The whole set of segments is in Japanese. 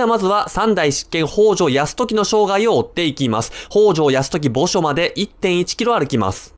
ではまずは三代執権北条泰時の生涯を追っていきます。北条泰時墓所まで1.1キロ歩きます。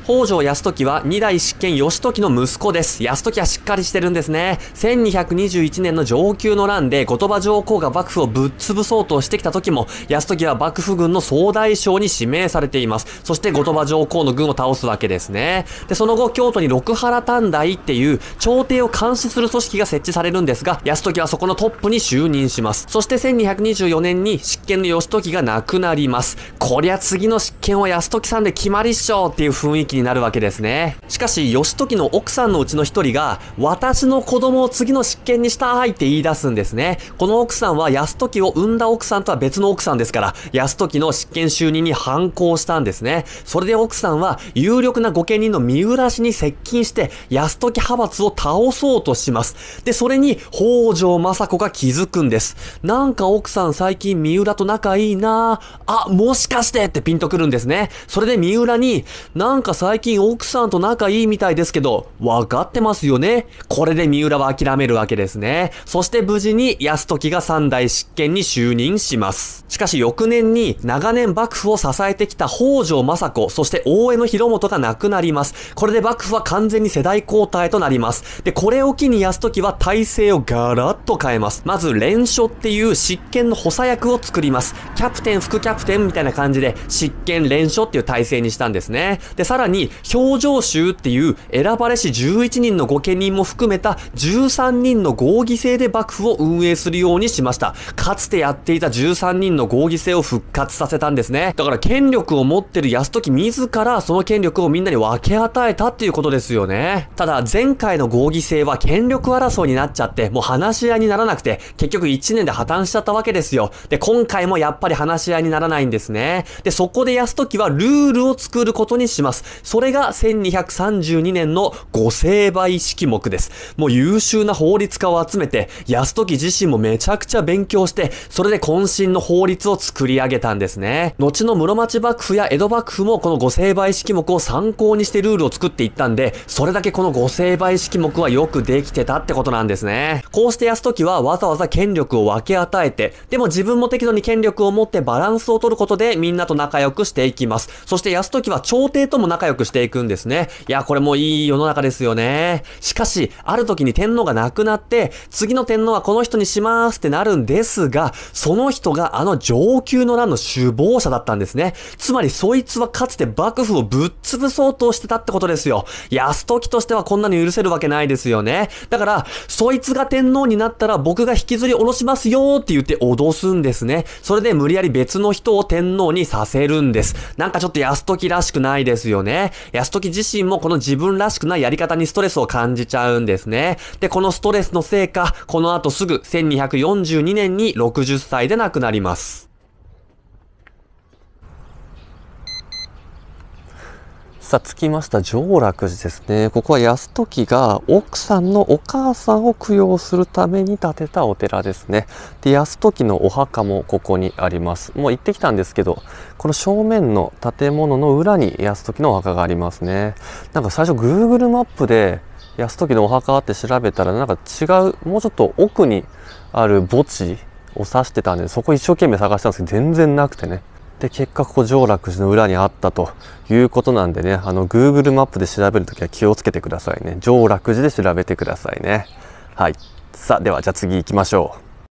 北条泰時は二代執権義時の息子です。泰時はしっかりしてるんですね。1221年の上級の乱で後鳥羽上皇が幕府をぶっ潰そうとしてきた時も、泰時は幕府軍の総大将に指名されています。そして後鳥羽上皇の軍を倒すわけですね。で、その後京都に六原短大っていう朝廷を監視する組織が設置されるんですが、泰時はそこのトップに就任します。そして1224年に執権の義時が亡くなります。こりゃ次の執権は泰時さんで決まりっしょっていう雰囲気気になるわけですね。しかし、義時の奥さんのうちの一人が、私の子供を次の執権にしたいって言い出すんですね。この奥さんは安時を産んだ奥さんとは別の奥さんですから、安時の執権就任に反抗したんですね。それで奥さんは、有力な御家人の三浦氏に接近して、安時派閥を倒そうとします。で、それに、北条政子が気づくんです。なんか奥さん最近三浦と仲いいなぁ。あ、もしかしてってピンとくるんですね。それで三浦に、なんか最近奥さんと仲いいみたいですけど、わかってますよね。これで三浦は諦めるわけですね。そして無事に安時が三代執権に就任します。しかし翌年に長年幕府を支えてきた北条政子、そして大江の広元が亡くなります。これで幕府は完全に世代交代となります。で、これを機に安時は体制をガラッと変えます。まず連署っていう執権の補佐役を作ります。キャプテン、副キャプテンみたいな感じで、執権連署っていう体制にしたんですね。で、さらにに、表情集っていう選ばれし11人の御家人も含めた13人の合議制で幕府を運営するようにしました。かつてやっていた13人の合議制を復活させたんですね。だから権力を持ってる安時自らその権力をみんなに分け与えたっていうことですよね。ただ、前回の合議制は権力争いになっちゃって、もう話し合いにならなくて、結局1年で破綻しちゃったわけですよ。で、今回もやっぱり話し合いにならないんですね。で、そこで安時はルールを作ることにします。それが1232年の御成敗式目です。もう優秀な法律家を集めて、安時自身もめちゃくちゃ勉強して、それで渾身の法律を作り上げたんですね。後の室町幕府や江戸幕府もこの御成敗式目を参考にしてルールを作っていったんで、それだけこの御成敗式目はよくできてたってことなんですね。こうして安時はわざわざ権力を分け与えて、でも自分も適度に権力を持ってバランスを取ることでみんなと仲良くしていきます。そして安時は朝廷とも仲良く良くしていくんですね。いや、これもいい世の中ですよね。しかし、ある時に天皇が亡くなって、次の天皇はこの人にしますってなるんですが、その人があの上級の乱の首謀者だったんですね。つまり、そいつはかつて幕府をぶっ潰そうとしてたってことですよ。安時としてはこんなに許せるわけないですよね。だから、そいつが天皇になったら僕が引きずり下ろしますよって言って脅すんですね。それで無理やり別の人を天皇にさせるんです。なんかちょっと安時らしくないですよね。ね。安時自身もこの自分らしくないやり方にストレスを感じちゃうんですね。で、このストレスのせいか、この後すぐ1242年に60歳で亡くなります。さあ、着きました。上楽寺ですね。ここは安時が奥さんのお母さんを供養するために建てたお寺ですね。で、泰時のお墓もここにあります。もう行ってきたんですけど、この正面の建物の裏に泰時のお墓がありますね。なんか最初 Google マップで泰時のお墓って調べたら、なんか違う、もうちょっと奥にある墓地を指してたんで、そこ一生懸命探したんですけど、全然なくてね。で結果ここ上洛寺の裏にあったということなんでねあの Google マップで調べるときは気をつけてくださいね上洛寺で調べてくださいねはいさあではじゃあ次行きましょう